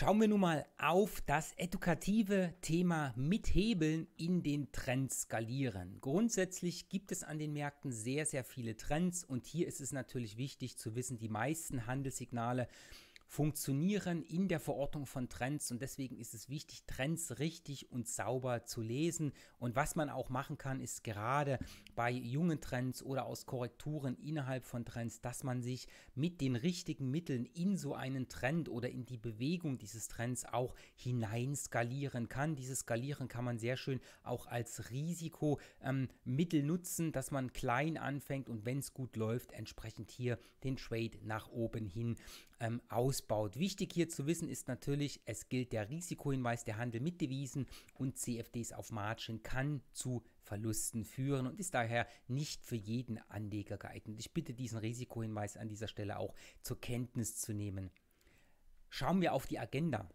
Schauen wir nun mal auf das edukative Thema mit Hebeln in den Trends skalieren. Grundsätzlich gibt es an den Märkten sehr, sehr viele Trends und hier ist es natürlich wichtig zu wissen, die meisten Handelssignale funktionieren in der Verortung von Trends und deswegen ist es wichtig, Trends richtig und sauber zu lesen. Und was man auch machen kann, ist gerade bei jungen Trends oder aus Korrekturen innerhalb von Trends, dass man sich mit den richtigen Mitteln in so einen Trend oder in die Bewegung dieses Trends auch hinein skalieren kann. Dieses Skalieren kann man sehr schön auch als Risikomittel ähm, nutzen, dass man klein anfängt und wenn es gut läuft, entsprechend hier den Trade nach oben hin ähm, aus ausbaut. Wichtig hier zu wissen ist natürlich, es gilt der Risikohinweis, der Handel mit Devisen und CFDs auf Margin kann zu Verlusten führen und ist daher nicht für jeden Anleger geeignet. Ich bitte diesen Risikohinweis an dieser Stelle auch zur Kenntnis zu nehmen. Schauen wir auf die Agenda.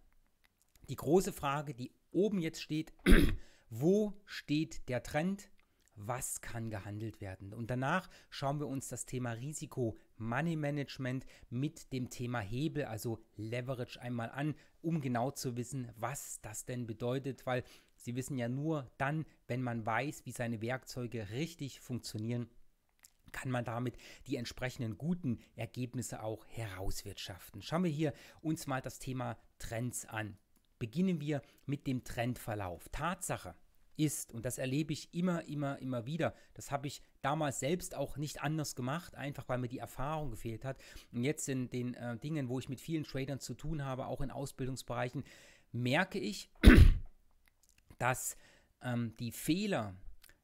Die große Frage, die oben jetzt steht, wo steht der Trend? Was kann gehandelt werden? Und danach schauen wir uns das Thema Risiko Money Management mit dem Thema Hebel, also Leverage einmal an, um genau zu wissen, was das denn bedeutet, weil Sie wissen ja nur dann, wenn man weiß, wie seine Werkzeuge richtig funktionieren, kann man damit die entsprechenden guten Ergebnisse auch herauswirtschaften. Schauen wir hier uns mal das Thema Trends an. Beginnen wir mit dem Trendverlauf. Tatsache, ist, und das erlebe ich immer, immer, immer wieder, das habe ich damals selbst auch nicht anders gemacht, einfach weil mir die Erfahrung gefehlt hat. Und jetzt in den äh, Dingen, wo ich mit vielen Tradern zu tun habe, auch in Ausbildungsbereichen, merke ich, dass ähm, die Fehler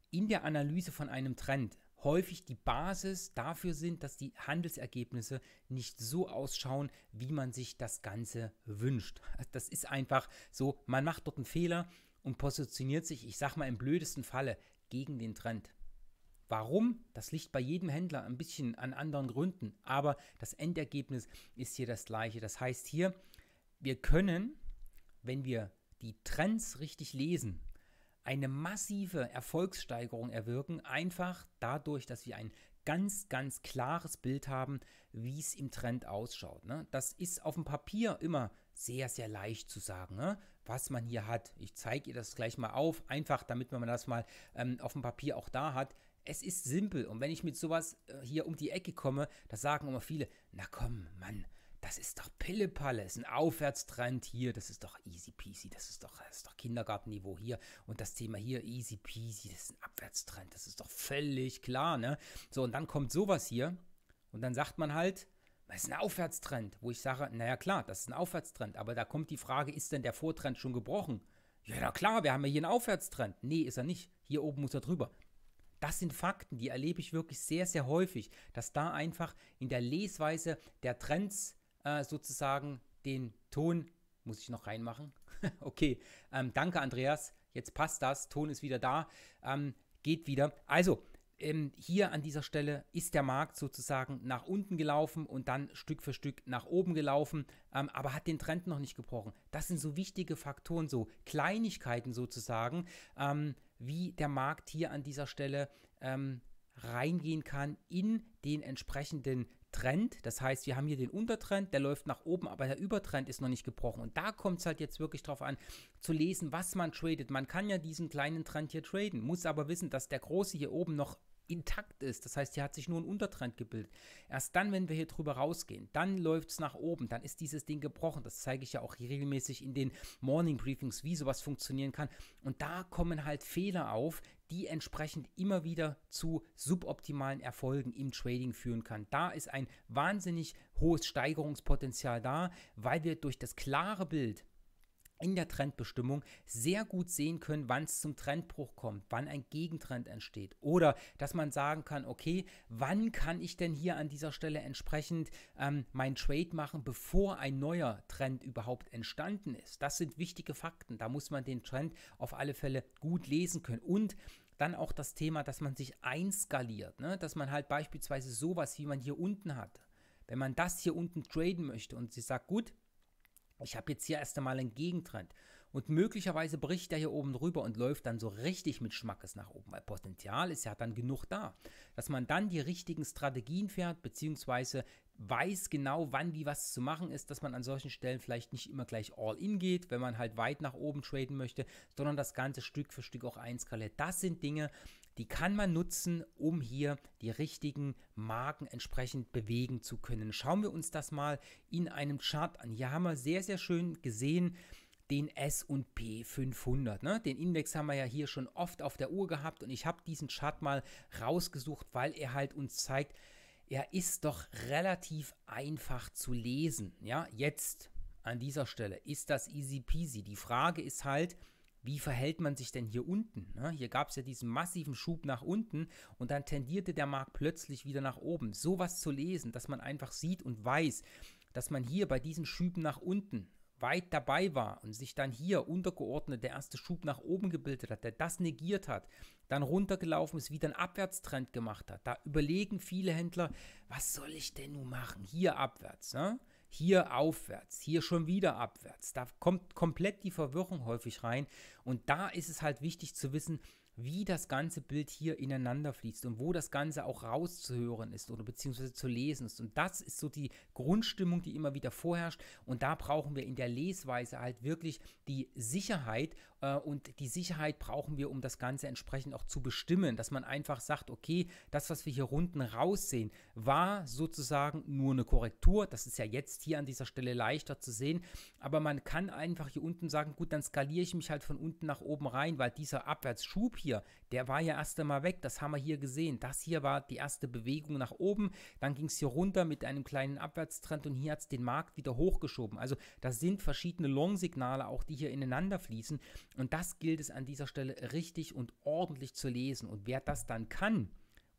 in der Analyse von einem Trend häufig die Basis dafür sind, dass die Handelsergebnisse nicht so ausschauen, wie man sich das Ganze wünscht. Das ist einfach so, man macht dort einen Fehler und positioniert sich, ich sag mal im blödesten Falle, gegen den Trend. Warum? Das liegt bei jedem Händler ein bisschen an anderen Gründen, aber das Endergebnis ist hier das gleiche. Das heißt hier, wir können, wenn wir die Trends richtig lesen, eine massive Erfolgssteigerung erwirken, einfach dadurch, dass wir ein ganz, ganz klares Bild haben, wie es im Trend ausschaut. Ne? Das ist auf dem Papier immer sehr, sehr leicht zu sagen, ne? was man hier hat. Ich zeige ihr das gleich mal auf, einfach damit man das mal ähm, auf dem Papier auch da hat. Es ist simpel. Und wenn ich mit sowas äh, hier um die Ecke komme, da sagen immer viele, na komm, Mann, das ist doch Pillepalle, das ist ein Aufwärtstrend hier, das ist doch easy peasy, das ist doch, das ist doch Kindergartenniveau hier und das Thema hier easy peasy, das ist ein Abwärtstrend, das ist doch völlig klar, ne? So, und dann kommt sowas hier und dann sagt man halt, das ist ein Aufwärtstrend, wo ich sage, naja klar, das ist ein Aufwärtstrend, aber da kommt die Frage, ist denn der Vortrend schon gebrochen? Ja, na klar, wir haben ja hier einen Aufwärtstrend. Nee, ist er nicht. Hier oben muss er drüber. Das sind Fakten, die erlebe ich wirklich sehr, sehr häufig, dass da einfach in der Lesweise der Trends äh, sozusagen den Ton, muss ich noch reinmachen? okay, ähm, danke Andreas, jetzt passt das, Ton ist wieder da, ähm, geht wieder. Also, ähm, hier an dieser Stelle ist der Markt sozusagen nach unten gelaufen und dann Stück für Stück nach oben gelaufen, ähm, aber hat den Trend noch nicht gebrochen. Das sind so wichtige Faktoren, so Kleinigkeiten sozusagen, ähm, wie der Markt hier an dieser Stelle ähm, reingehen kann in den entsprechenden Trend. Das heißt, wir haben hier den Untertrend, der läuft nach oben, aber der Übertrend ist noch nicht gebrochen. Und da kommt es halt jetzt wirklich darauf an, zu lesen, was man tradet. Man kann ja diesen kleinen Trend hier traden, muss aber wissen, dass der große hier oben noch intakt ist. Das heißt, hier hat sich nur ein Untertrend gebildet. Erst dann, wenn wir hier drüber rausgehen, dann läuft es nach oben, dann ist dieses Ding gebrochen. Das zeige ich ja auch regelmäßig in den Morning Briefings, wie sowas funktionieren kann. Und da kommen halt Fehler auf, die entsprechend immer wieder zu suboptimalen Erfolgen im Trading führen kann. Da ist ein wahnsinnig hohes Steigerungspotenzial da, weil wir durch das klare Bild in der Trendbestimmung sehr gut sehen können, wann es zum Trendbruch kommt, wann ein Gegentrend entsteht oder dass man sagen kann, okay, wann kann ich denn hier an dieser Stelle entsprechend ähm, mein Trade machen, bevor ein neuer Trend überhaupt entstanden ist. Das sind wichtige Fakten, da muss man den Trend auf alle Fälle gut lesen können und dann auch das Thema, dass man sich einskaliert, ne? dass man halt beispielsweise sowas, wie man hier unten hat, wenn man das hier unten traden möchte und sie sagt, gut, ich habe jetzt hier erst einmal einen Gegentrend. Und möglicherweise bricht der hier oben drüber und läuft dann so richtig mit Schmackes nach oben, weil Potenzial ist ja dann genug da. Dass man dann die richtigen Strategien fährt, beziehungsweise weiß genau, wann wie was zu machen ist, dass man an solchen Stellen vielleicht nicht immer gleich all in geht, wenn man halt weit nach oben traden möchte, sondern das Ganze Stück für Stück auch einskaliert. Das sind Dinge, die kann man nutzen, um hier die richtigen Marken entsprechend bewegen zu können. Schauen wir uns das mal in einem Chart an. Hier haben wir sehr, sehr schön gesehen, den S&P 500. Ne? Den Index haben wir ja hier schon oft auf der Uhr gehabt und ich habe diesen Chart mal rausgesucht, weil er halt uns zeigt, er ist doch relativ einfach zu lesen. Ja, jetzt an dieser Stelle ist das easy peasy. Die Frage ist halt, wie verhält man sich denn hier unten? Ne? Hier gab es ja diesen massiven Schub nach unten und dann tendierte der Markt plötzlich wieder nach oben. Sowas zu lesen, dass man einfach sieht und weiß, dass man hier bei diesen Schüben nach unten weit dabei war und sich dann hier untergeordnet der erste Schub nach oben gebildet hat, der das negiert hat, dann runtergelaufen ist, wieder einen Abwärtstrend gemacht hat. Da überlegen viele Händler, was soll ich denn nun machen? Hier abwärts, ne? hier aufwärts, hier schon wieder abwärts. Da kommt komplett die Verwirrung häufig rein und da ist es halt wichtig zu wissen, wie das ganze Bild hier ineinander fließt und wo das Ganze auch rauszuhören ist oder beziehungsweise zu lesen ist. Und das ist so die Grundstimmung, die immer wieder vorherrscht. Und da brauchen wir in der Lesweise halt wirklich die Sicherheit. Äh, und die Sicherheit brauchen wir, um das Ganze entsprechend auch zu bestimmen, dass man einfach sagt, okay, das, was wir hier unten raussehen, war sozusagen nur eine Korrektur. Das ist ja jetzt hier an dieser Stelle leichter zu sehen. Aber man kann einfach hier unten sagen, gut, dann skaliere ich mich halt von unten nach oben rein, weil dieser Abwärtsschub hier hier, der war ja erst einmal weg, das haben wir hier gesehen. Das hier war die erste Bewegung nach oben, dann ging es hier runter mit einem kleinen Abwärtstrend und hier hat es den Markt wieder hochgeschoben. Also das sind verschiedene Long-Signale auch, die hier ineinander fließen und das gilt es an dieser Stelle richtig und ordentlich zu lesen. Und wer das dann kann,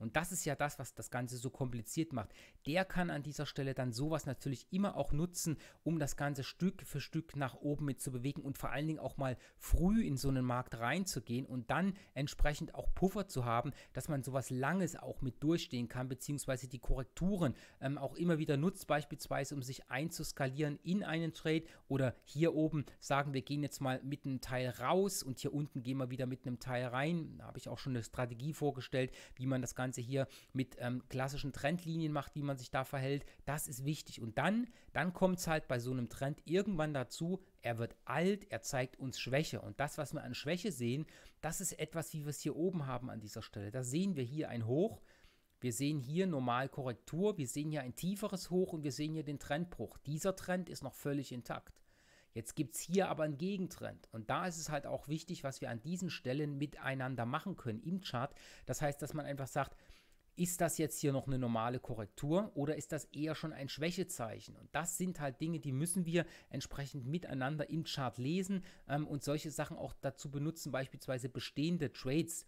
und das ist ja das, was das Ganze so kompliziert macht. Der kann an dieser Stelle dann sowas natürlich immer auch nutzen, um das Ganze Stück für Stück nach oben mit zu bewegen und vor allen Dingen auch mal früh in so einen Markt reinzugehen und dann entsprechend auch Puffer zu haben, dass man sowas Langes auch mit durchstehen kann, beziehungsweise die Korrekturen ähm, auch immer wieder nutzt, beispielsweise um sich einzuskalieren in einen Trade oder hier oben sagen, wir gehen jetzt mal mit einem Teil raus und hier unten gehen wir wieder mit einem Teil rein. Da habe ich auch schon eine Strategie vorgestellt, wie man das Ganze Ganze hier mit ähm, klassischen Trendlinien macht, wie man sich da verhält. Das ist wichtig. Und dann, dann kommt es halt bei so einem Trend irgendwann dazu, er wird alt, er zeigt uns Schwäche. Und das, was wir an Schwäche sehen, das ist etwas, wie wir es hier oben haben an dieser Stelle. Da sehen wir hier ein Hoch. Wir sehen hier normal Korrektur, wir sehen hier ein tieferes Hoch und wir sehen hier den Trendbruch. Dieser Trend ist noch völlig intakt. Jetzt gibt es hier aber einen Gegentrend. Und da ist es halt auch wichtig, was wir an diesen Stellen miteinander machen können im Chart. Das heißt, dass man einfach sagt, ist das jetzt hier noch eine normale Korrektur oder ist das eher schon ein Schwächezeichen? Und das sind halt Dinge, die müssen wir entsprechend miteinander im Chart lesen ähm, und solche Sachen auch dazu benutzen, beispielsweise bestehende Trades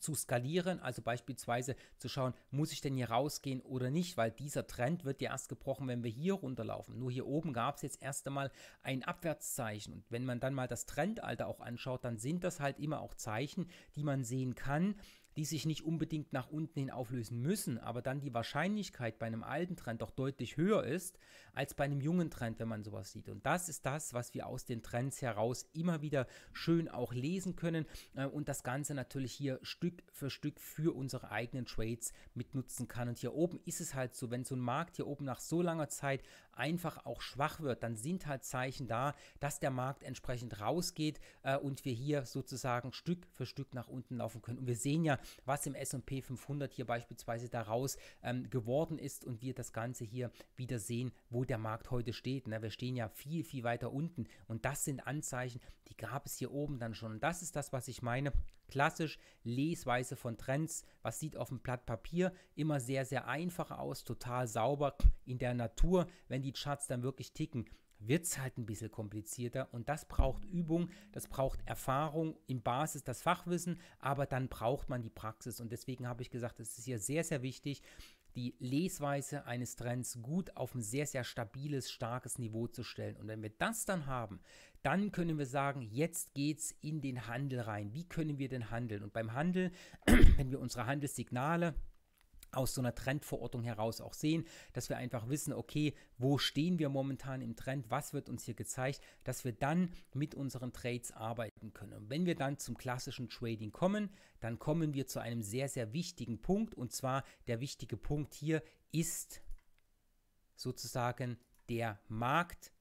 zu skalieren, also beispielsweise zu schauen, muss ich denn hier rausgehen oder nicht, weil dieser Trend wird ja erst gebrochen, wenn wir hier runterlaufen. Nur hier oben gab es jetzt erst einmal ein Abwärtszeichen und wenn man dann mal das Trendalter auch anschaut, dann sind das halt immer auch Zeichen, die man sehen kann, die sich nicht unbedingt nach unten hin auflösen müssen, aber dann die Wahrscheinlichkeit bei einem alten Trend doch deutlich höher ist als bei einem jungen Trend, wenn man sowas sieht. Und das ist das, was wir aus den Trends heraus immer wieder schön auch lesen können äh, und das Ganze natürlich hier Stück für Stück für unsere eigenen Trades mitnutzen kann. Und hier oben ist es halt so, wenn so ein Markt hier oben nach so langer Zeit einfach auch schwach wird, dann sind halt Zeichen da, dass der Markt entsprechend rausgeht äh, und wir hier sozusagen Stück für Stück nach unten laufen können. Und wir sehen ja, was im SP 500 hier beispielsweise daraus ähm, geworden ist und wir das Ganze hier wieder sehen, wo der Markt heute steht. Ne? Wir stehen ja viel, viel weiter unten und das sind Anzeichen, die gab es hier oben dann schon. Und das ist das, was ich meine. Klassisch Lesweise von Trends. Was sieht auf dem Blatt Papier immer sehr, sehr einfach aus, total sauber in der Natur, wenn die Charts dann wirklich ticken wird es halt ein bisschen komplizierter und das braucht Übung, das braucht Erfahrung im Basis, das Fachwissen, aber dann braucht man die Praxis und deswegen habe ich gesagt, es ist hier sehr, sehr wichtig, die Lesweise eines Trends gut auf ein sehr, sehr stabiles, starkes Niveau zu stellen. Und wenn wir das dann haben, dann können wir sagen, jetzt geht es in den Handel rein. Wie können wir denn handeln? Und beim Handel, wenn wir unsere Handelssignale aus so einer Trendverortung heraus auch sehen, dass wir einfach wissen, okay, wo stehen wir momentan im Trend, was wird uns hier gezeigt, dass wir dann mit unseren Trades arbeiten können. Und wenn wir dann zum klassischen Trading kommen, dann kommen wir zu einem sehr, sehr wichtigen Punkt und zwar der wichtige Punkt hier ist sozusagen der Markt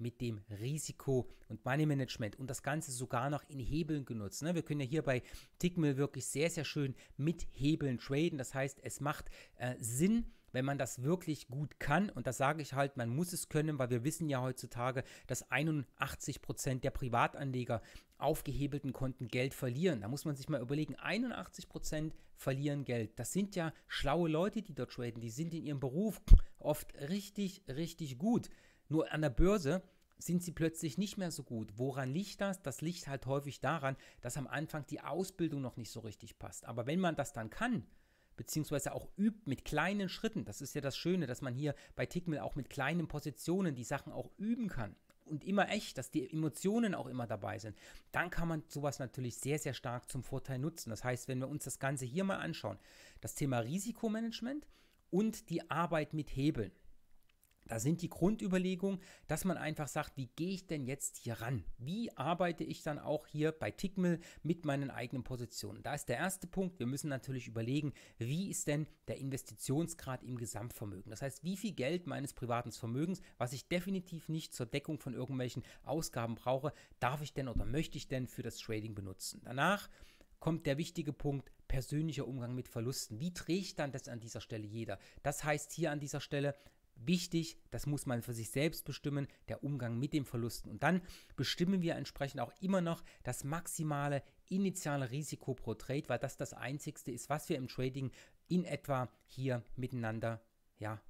mit dem Risiko und Money Management und das Ganze sogar noch in Hebeln genutzt. Ne? Wir können ja hier bei Tickmill wirklich sehr, sehr schön mit Hebeln traden. Das heißt, es macht äh, Sinn, wenn man das wirklich gut kann, und das sage ich halt, man muss es können, weil wir wissen ja heutzutage, dass 81% Prozent der Privatanleger auf gehebelten Konten Geld verlieren. Da muss man sich mal überlegen, 81% Prozent verlieren Geld. Das sind ja schlaue Leute, die dort traden, die sind in ihrem Beruf oft richtig, richtig gut. Nur an der Börse sind sie plötzlich nicht mehr so gut. Woran liegt das? Das liegt halt häufig daran, dass am Anfang die Ausbildung noch nicht so richtig passt. Aber wenn man das dann kann, beziehungsweise auch übt mit kleinen Schritten, das ist ja das Schöne, dass man hier bei Tickmill auch mit kleinen Positionen die Sachen auch üben kann. Und immer echt, dass die Emotionen auch immer dabei sind, dann kann man sowas natürlich sehr, sehr stark zum Vorteil nutzen. Das heißt, wenn wir uns das Ganze hier mal anschauen, das Thema Risikomanagement und die Arbeit mit Hebeln. Da sind die Grundüberlegungen, dass man einfach sagt, wie gehe ich denn jetzt hier ran? Wie arbeite ich dann auch hier bei Tickmill mit meinen eigenen Positionen? Da ist der erste Punkt. Wir müssen natürlich überlegen, wie ist denn der Investitionsgrad im Gesamtvermögen? Das heißt, wie viel Geld meines privaten Vermögens, was ich definitiv nicht zur Deckung von irgendwelchen Ausgaben brauche, darf ich denn oder möchte ich denn für das Trading benutzen? Danach kommt der wichtige Punkt, persönlicher Umgang mit Verlusten. Wie trägt dann das an dieser Stelle jeder? Das heißt hier an dieser Stelle, wichtig, das muss man für sich selbst bestimmen, der Umgang mit den Verlusten. Und dann bestimmen wir entsprechend auch immer noch das maximale initiale Risiko pro Trade, weil das das einzigste ist, was wir im Trading in etwa hier miteinander ja,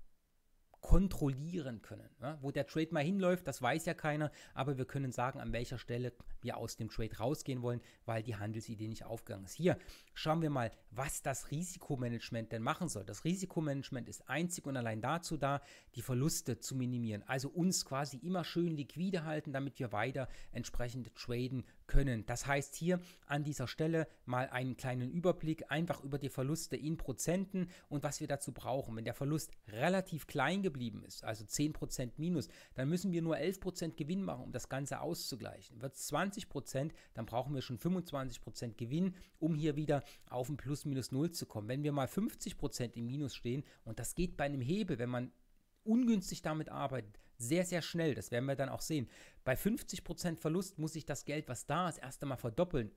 kontrollieren können. Ja, wo der Trade mal hinläuft, das weiß ja keiner, aber wir können sagen, an welcher Stelle wir aus dem Trade rausgehen wollen, weil die Handelsidee nicht aufgegangen ist. Hier schauen wir mal, was das Risikomanagement denn machen soll. Das Risikomanagement ist einzig und allein dazu da, die Verluste zu minimieren, also uns quasi immer schön liquide halten, damit wir weiter entsprechend traden können. Das heißt hier an dieser Stelle mal einen kleinen Überblick einfach über die Verluste in Prozenten und was wir dazu brauchen. Wenn der Verlust relativ klein geblieben ist, also 10% minus, dann müssen wir nur 11% Gewinn machen, um das Ganze auszugleichen. Wird es 20%, dann brauchen wir schon 25% Gewinn, um hier wieder auf ein Plus minus Null zu kommen. Wenn wir mal 50% im Minus stehen und das geht bei einem Hebel, wenn man ungünstig damit arbeitet, sehr, sehr schnell. Das werden wir dann auch sehen. Bei 50% Verlust muss ich das Geld, was da ist, erst einmal verdoppeln.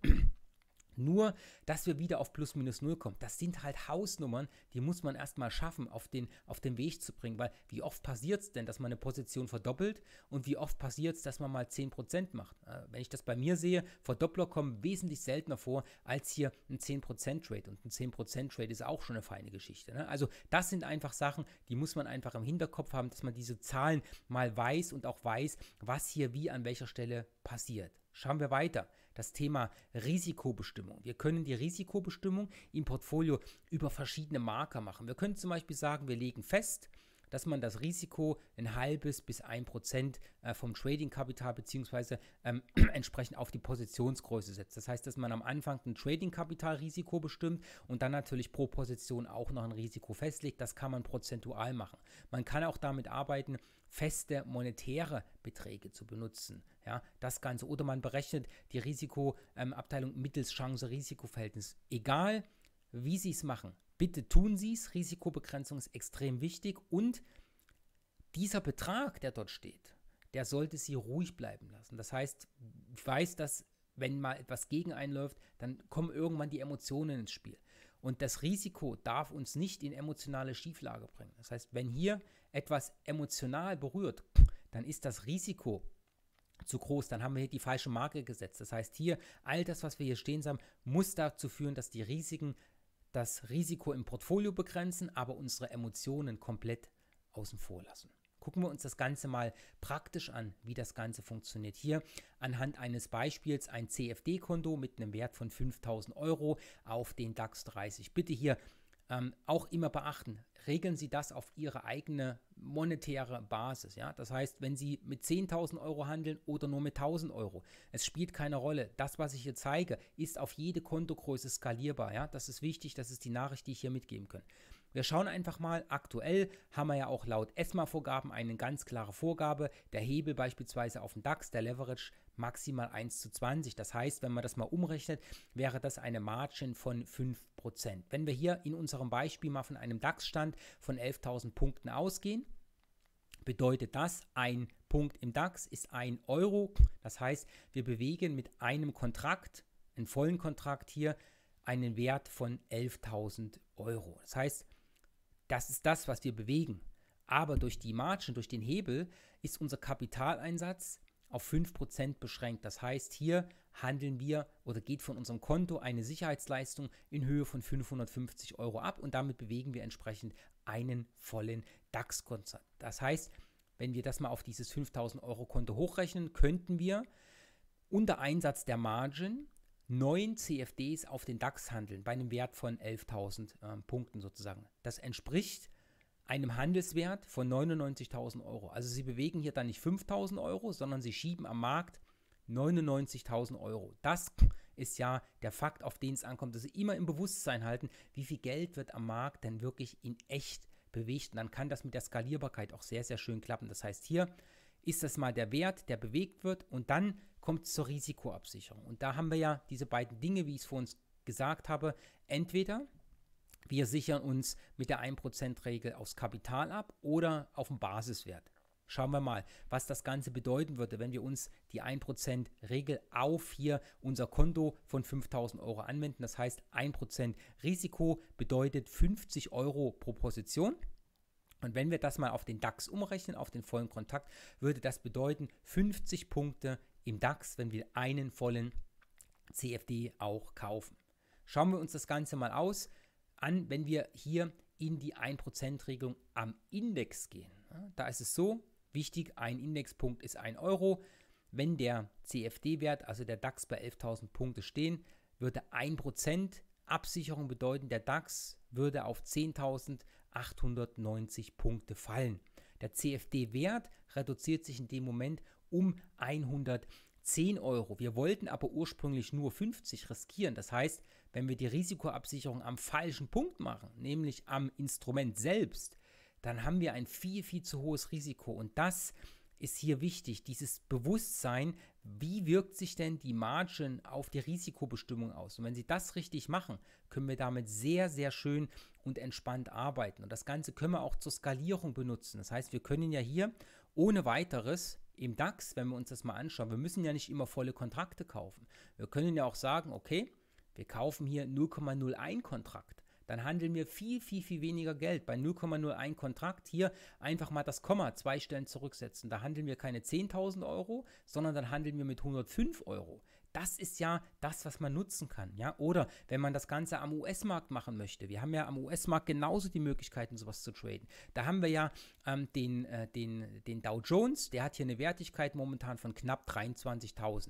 Nur, dass wir wieder auf plus minus null kommen, das sind halt Hausnummern, die muss man erstmal schaffen, auf den, auf den Weg zu bringen. Weil wie oft passiert es denn, dass man eine Position verdoppelt und wie oft passiert es, dass man mal 10% macht? Äh, wenn ich das bei mir sehe, Verdoppler kommen wesentlich seltener vor als hier ein 10% Trade. Und ein 10% Trade ist auch schon eine feine Geschichte. Ne? Also das sind einfach Sachen, die muss man einfach im Hinterkopf haben, dass man diese Zahlen mal weiß und auch weiß, was hier wie an welcher Stelle passiert. Schauen wir weiter. Das Thema Risikobestimmung. Wir können die Risikobestimmung im Portfolio über verschiedene Marker machen. Wir können zum Beispiel sagen, wir legen fest, dass man das Risiko ein halbes bis ein Prozent äh, vom Trading-Kapital beziehungsweise ähm, entsprechend auf die Positionsgröße setzt. Das heißt, dass man am Anfang ein trading kapital risiko bestimmt und dann natürlich pro Position auch noch ein Risiko festlegt. Das kann man prozentual machen. Man kann auch damit arbeiten, feste monetäre Beträge zu benutzen. Ja, das Ganze. Oder man berechnet die Risikoabteilung ähm, mittels Chance-Risikoverhältnis. Egal, wie sie es machen. Bitte tun Sie es. Risikobegrenzung ist extrem wichtig. Und dieser Betrag, der dort steht, der sollte Sie ruhig bleiben lassen. Das heißt, ich weiß, dass wenn mal etwas gegen einläuft, dann kommen irgendwann die Emotionen ins Spiel. Und das Risiko darf uns nicht in emotionale Schieflage bringen. Das heißt, wenn hier etwas emotional berührt, dann ist das Risiko zu groß, dann haben wir hier die falsche Marke gesetzt. Das heißt, hier all das, was wir hier stehen haben, muss dazu führen, dass die Risiken das Risiko im Portfolio begrenzen, aber unsere Emotionen komplett außen vor lassen. Gucken wir uns das Ganze mal praktisch an, wie das Ganze funktioniert. Hier anhand eines Beispiels ein CFD-Konto mit einem Wert von 5000 Euro auf den DAX 30. Bitte hier ähm, auch immer beachten, regeln Sie das auf Ihre eigene monetäre Basis. Ja? Das heißt, wenn Sie mit 10.000 Euro handeln oder nur mit 1.000 Euro, es spielt keine Rolle. Das, was ich hier zeige, ist auf jede Kontogröße skalierbar. Ja? Das ist wichtig, das ist die Nachricht, die ich hier mitgeben kann. Wir schauen einfach mal, aktuell haben wir ja auch laut ESMA-Vorgaben eine ganz klare Vorgabe. Der Hebel beispielsweise auf dem DAX, der Leverage maximal 1 zu 20. Das heißt, wenn man das mal umrechnet, wäre das eine Margin von 5%. Wenn wir hier in unserem Beispiel mal von einem DAX-Stand von 11.000 Punkten ausgehen, bedeutet das, ein Punkt im DAX ist 1 Euro. Das heißt, wir bewegen mit einem Kontrakt, einem vollen Kontrakt hier, einen Wert von 11.000 Euro. Das heißt, das ist das, was wir bewegen. Aber durch die Margin, durch den Hebel ist unser Kapitaleinsatz auf 5% beschränkt. Das heißt, hier handeln wir oder geht von unserem Konto eine Sicherheitsleistung in Höhe von 550 Euro ab und damit bewegen wir entsprechend einen vollen dax konzert Das heißt, wenn wir das mal auf dieses 5000 Euro Konto hochrechnen, könnten wir unter Einsatz der Margin 9 CFDs auf den DAX handeln bei einem Wert von 11.000 äh, Punkten sozusagen. Das entspricht einem Handelswert von 99.000 Euro. Also sie bewegen hier dann nicht 5.000 Euro, sondern sie schieben am Markt 99.000 Euro. Das ist ja der Fakt, auf den es ankommt, dass also sie immer im Bewusstsein halten, wie viel Geld wird am Markt denn wirklich in echt bewegt. Und dann kann das mit der Skalierbarkeit auch sehr, sehr schön klappen. Das heißt, hier ist das mal der Wert, der bewegt wird und dann kommt es zur Risikoabsicherung. Und da haben wir ja diese beiden Dinge, wie ich es vorhin gesagt habe. Entweder wir sichern uns mit der 1%-Regel aufs Kapital ab oder auf den Basiswert. Schauen wir mal, was das Ganze bedeuten würde, wenn wir uns die 1%-Regel auf hier unser Konto von 5000 Euro anwenden. Das heißt, 1% Risiko bedeutet 50 Euro pro Position. Und wenn wir das mal auf den DAX umrechnen, auf den vollen Kontakt, würde das bedeuten 50 Punkte im DAX, wenn wir einen vollen CFD auch kaufen. Schauen wir uns das Ganze mal aus an, wenn wir hier in die 1%-Regelung am Index gehen. Da ist es so, wichtig, ein Indexpunkt ist 1 Euro. Wenn der CFD-Wert, also der DAX bei 11.000 Punkte stehen, würde 1% Absicherung bedeuten, der DAX würde auf 10.890 Punkte fallen. Der CFD-Wert reduziert sich in dem Moment um 100 10 Euro. Wir wollten aber ursprünglich nur 50 riskieren. Das heißt, wenn wir die Risikoabsicherung am falschen Punkt machen, nämlich am Instrument selbst, dann haben wir ein viel, viel zu hohes Risiko. Und das ist hier wichtig, dieses Bewusstsein, wie wirkt sich denn die Margin auf die Risikobestimmung aus? Und wenn Sie das richtig machen, können wir damit sehr, sehr schön und entspannt arbeiten. Und das Ganze können wir auch zur Skalierung benutzen. Das heißt, wir können ja hier ohne weiteres im DAX, wenn wir uns das mal anschauen, wir müssen ja nicht immer volle Kontrakte kaufen. Wir können ja auch sagen, okay, wir kaufen hier 0,01 Kontrakt. Dann handeln wir viel, viel, viel weniger Geld. Bei 0,01 Kontrakt hier einfach mal das Komma zwei Stellen zurücksetzen. Da handeln wir keine 10.000 Euro, sondern dann handeln wir mit 105 Euro. Das ist ja das, was man nutzen kann, ja? Oder wenn man das Ganze am US-Markt machen möchte. Wir haben ja am US-Markt genauso die Möglichkeiten, sowas zu traden. Da haben wir ja ähm, den, äh, den, den Dow Jones, der hat hier eine Wertigkeit momentan von knapp 23.000.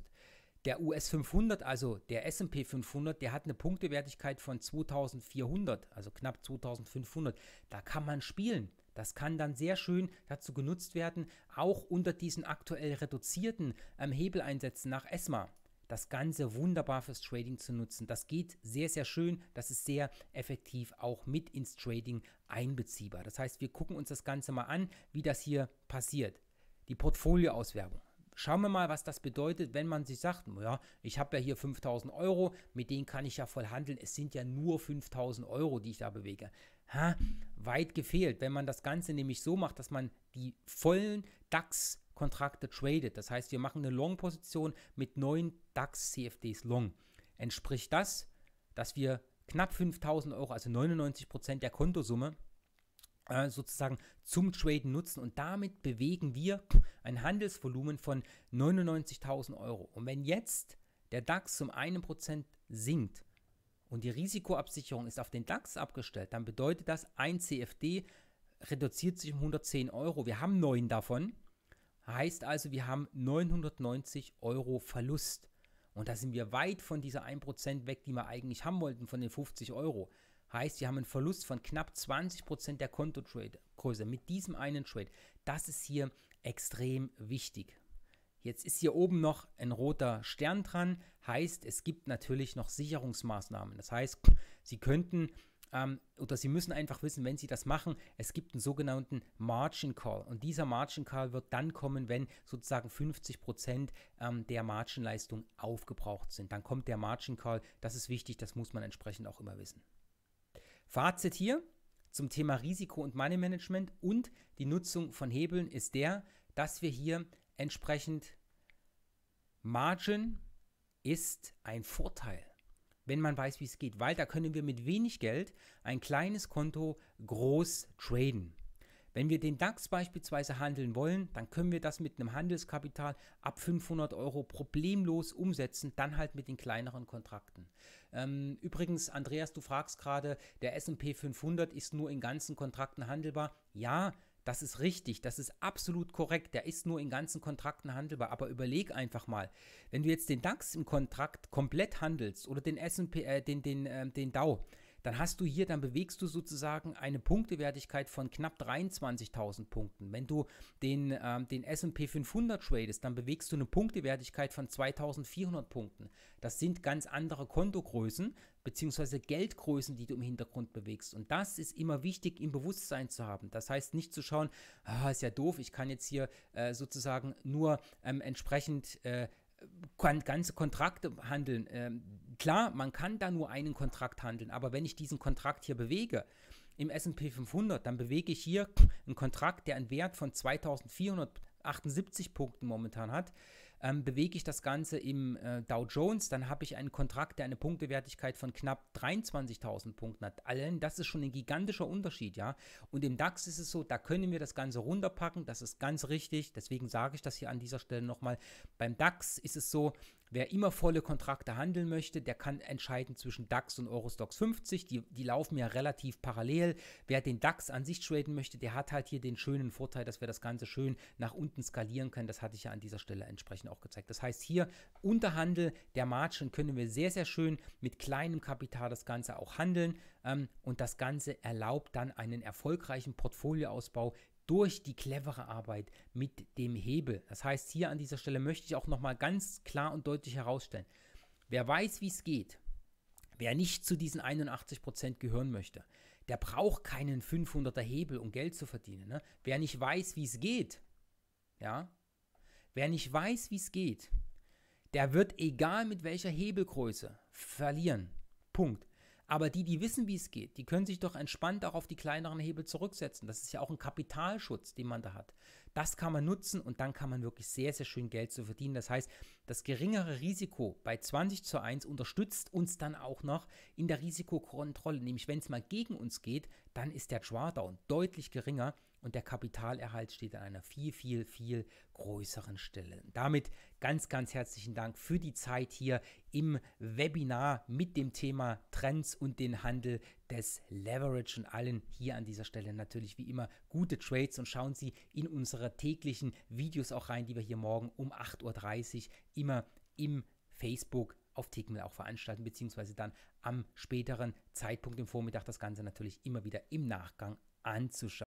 Der US 500, also der S&P 500, der hat eine Punktewertigkeit von 2400, also knapp 2500. Da kann man spielen. Das kann dann sehr schön dazu genutzt werden, auch unter diesen aktuell reduzierten ähm, Hebeleinsätzen nach ESMA das Ganze wunderbar fürs Trading zu nutzen. Das geht sehr, sehr schön. Das ist sehr effektiv auch mit ins Trading einbeziehbar. Das heißt, wir gucken uns das Ganze mal an, wie das hier passiert. Die Portfolioauswerbung schauen wir mal, was das bedeutet, wenn man sich sagt, ja, ich habe ja hier 5000 Euro, mit denen kann ich ja voll handeln, es sind ja nur 5000 Euro, die ich da bewege. Ha, weit gefehlt, wenn man das Ganze nämlich so macht, dass man die vollen DAX-Kontrakte tradet. Das heißt, wir machen eine Long-Position mit 9 DAX CFDs Long, entspricht das, dass wir knapp 5000 Euro, also 99 Prozent der Kontosumme, äh, sozusagen zum Traden nutzen und damit bewegen wir ein Handelsvolumen von 99.000 Euro. Und wenn jetzt der DAX um 1% sinkt und die Risikoabsicherung ist auf den DAX abgestellt, dann bedeutet das, ein CFD reduziert sich um 110 Euro. Wir haben neun davon. Heißt also, wir haben 990 Euro Verlust. Und da sind wir weit von dieser 1% weg, die wir eigentlich haben wollten, von den 50 Euro. Heißt, wir haben einen Verlust von knapp 20% der Kontotrade-Größe mit diesem einen Trade. Das ist hier extrem wichtig. Jetzt ist hier oben noch ein roter Stern dran, heißt, es gibt natürlich noch Sicherungsmaßnahmen. Das heißt, Sie könnten ähm, oder Sie müssen einfach wissen, wenn Sie das machen, es gibt einen sogenannten Margin Call. Und dieser Margin Call wird dann kommen, wenn sozusagen 50 Prozent ähm, der Marginleistung aufgebraucht sind. Dann kommt der Margin Call. Das ist wichtig, das muss man entsprechend auch immer wissen. Fazit hier zum Thema Risiko und Money Management und die Nutzung von Hebeln ist der, dass wir hier entsprechend Margin ist ein Vorteil wenn man weiß, wie es geht, weil da können wir mit wenig Geld ein kleines Konto groß traden. Wenn wir den DAX beispielsweise handeln wollen, dann können wir das mit einem Handelskapital ab 500 Euro problemlos umsetzen, dann halt mit den kleineren Kontrakten. Ähm, übrigens, Andreas, du fragst gerade, der SP 500 ist nur in ganzen Kontrakten handelbar. Ja, das ist richtig, das ist absolut korrekt. Der ist nur in ganzen Kontrakten handelbar. Aber überleg einfach mal, wenn du jetzt den DAX im Kontrakt komplett handelst oder den S&P, äh, den, den, äh, den Dow, dann hast du hier, dann bewegst du sozusagen eine Punktewertigkeit von knapp 23.000 Punkten. Wenn du den, ähm, den S&P 500 tradest, dann bewegst du eine Punktewertigkeit von 2.400 Punkten. Das sind ganz andere Kontogrößen beziehungsweise Geldgrößen, die du im Hintergrund bewegst. Und das ist immer wichtig im Bewusstsein zu haben. Das heißt nicht zu schauen, ah, ist ja doof, ich kann jetzt hier äh, sozusagen nur ähm, entsprechend äh, ganze Kontrakte handeln. Ähm, klar, man kann da nur einen Kontrakt handeln, aber wenn ich diesen Kontrakt hier bewege, im S&P 500, dann bewege ich hier einen Kontrakt, der einen Wert von 2478 Punkten momentan hat, ähm, bewege ich das Ganze im äh, Dow Jones, dann habe ich einen Kontrakt, der eine Punktewertigkeit von knapp 23.000 Punkten hat. Allen, das ist schon ein gigantischer Unterschied, ja. Und im DAX ist es so, da können wir das Ganze runterpacken, das ist ganz richtig. Deswegen sage ich das hier an dieser Stelle nochmal. Beim DAX ist es so, Wer immer volle Kontrakte handeln möchte, der kann entscheiden zwischen DAX und Eurostox 50. Die, die laufen ja relativ parallel. Wer den DAX an sich traden möchte, der hat halt hier den schönen Vorteil, dass wir das Ganze schön nach unten skalieren können. Das hatte ich ja an dieser Stelle entsprechend auch gezeigt. Das heißt, hier unter Handel der Margin können wir sehr, sehr schön mit kleinem Kapital das Ganze auch handeln. Ähm, und das Ganze erlaubt dann einen erfolgreichen Portfolioausbau, durch die clevere Arbeit mit dem Hebel. Das heißt, hier an dieser Stelle möchte ich auch nochmal ganz klar und deutlich herausstellen, wer weiß, wie es geht, wer nicht zu diesen 81% gehören möchte, der braucht keinen 500er Hebel, um Geld zu verdienen. Ne? Wer nicht weiß, wie es geht, ja, wer nicht weiß, wie es geht, der wird egal mit welcher Hebelgröße verlieren. Punkt. Aber die, die wissen, wie es geht, die können sich doch entspannt auch auf die kleineren Hebel zurücksetzen. Das ist ja auch ein Kapitalschutz, den man da hat. Das kann man nutzen und dann kann man wirklich sehr, sehr schön Geld zu verdienen. Das heißt, das geringere Risiko bei 20 zu 1 unterstützt uns dann auch noch in der Risikokontrolle. Nämlich, wenn es mal gegen uns geht, dann ist der Drawdown deutlich geringer und der Kapitalerhalt steht an einer viel, viel, viel größeren Stelle. Damit ganz, ganz herzlichen Dank für die Zeit hier im Webinar mit dem Thema Trends und den Handel des Leverage und allen hier an dieser Stelle natürlich wie immer gute Trades und schauen Sie in unsere täglichen Videos auch rein, die wir hier morgen um 8.30 Uhr immer im Facebook auf Tickmill auch veranstalten, beziehungsweise dann am späteren Zeitpunkt im Vormittag das Ganze natürlich immer wieder im Nachgang anzuschauen.